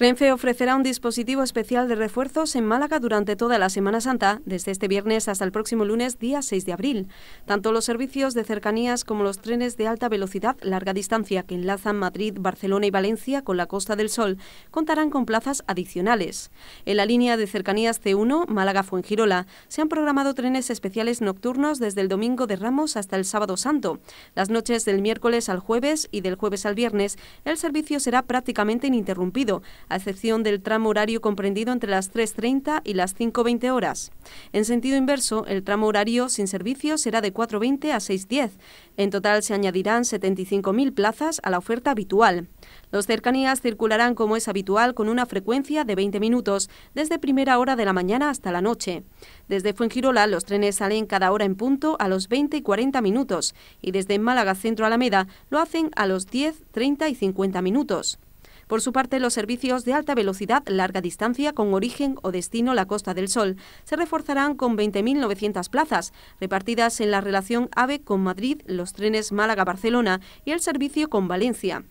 Renfe ofrecerá un dispositivo especial de refuerzos en Málaga durante toda la Semana Santa, desde este viernes hasta el próximo lunes, día 6 de abril. Tanto los servicios de cercanías como los trenes de alta velocidad, larga distancia, que enlazan Madrid, Barcelona y Valencia con la Costa del Sol, contarán con plazas adicionales. En la línea de cercanías C1, Málaga-Fuengirola, se han programado trenes especiales nocturnos desde el domingo de Ramos hasta el sábado santo. Las noches del miércoles al jueves y del jueves al viernes, el servicio será prácticamente ininterrumpido a excepción del tramo horario comprendido entre las 3.30 y las 5.20 horas. En sentido inverso, el tramo horario sin servicio será de 4.20 a 6.10. En total se añadirán 75.000 plazas a la oferta habitual. Los cercanías circularán como es habitual con una frecuencia de 20 minutos, desde primera hora de la mañana hasta la noche. Desde Fuengirola los trenes salen cada hora en punto a los 20 y 40 minutos y desde Málaga Centro Alameda lo hacen a los 10, 30 y 50 minutos. Por su parte, los servicios de alta velocidad, larga distancia, con origen o destino la Costa del Sol, se reforzarán con 20.900 plazas, repartidas en la relación AVE con Madrid, los trenes Málaga-Barcelona y el servicio con Valencia.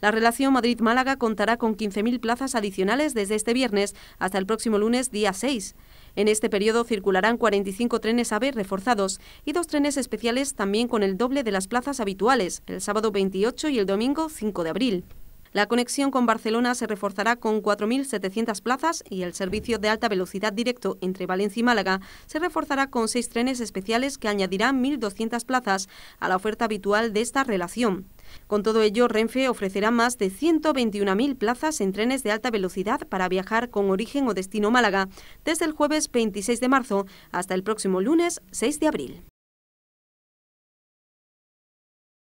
La relación Madrid-Málaga contará con 15.000 plazas adicionales desde este viernes hasta el próximo lunes, día 6. En este periodo circularán 45 trenes AVE reforzados y dos trenes especiales también con el doble de las plazas habituales, el sábado 28 y el domingo 5 de abril. La conexión con Barcelona se reforzará con 4.700 plazas y el servicio de alta velocidad directo entre Valencia y Málaga se reforzará con seis trenes especiales que añadirán 1.200 plazas a la oferta habitual de esta relación. Con todo ello, Renfe ofrecerá más de 121.000 plazas en trenes de alta velocidad para viajar con origen o destino Málaga desde el jueves 26 de marzo hasta el próximo lunes 6 de abril.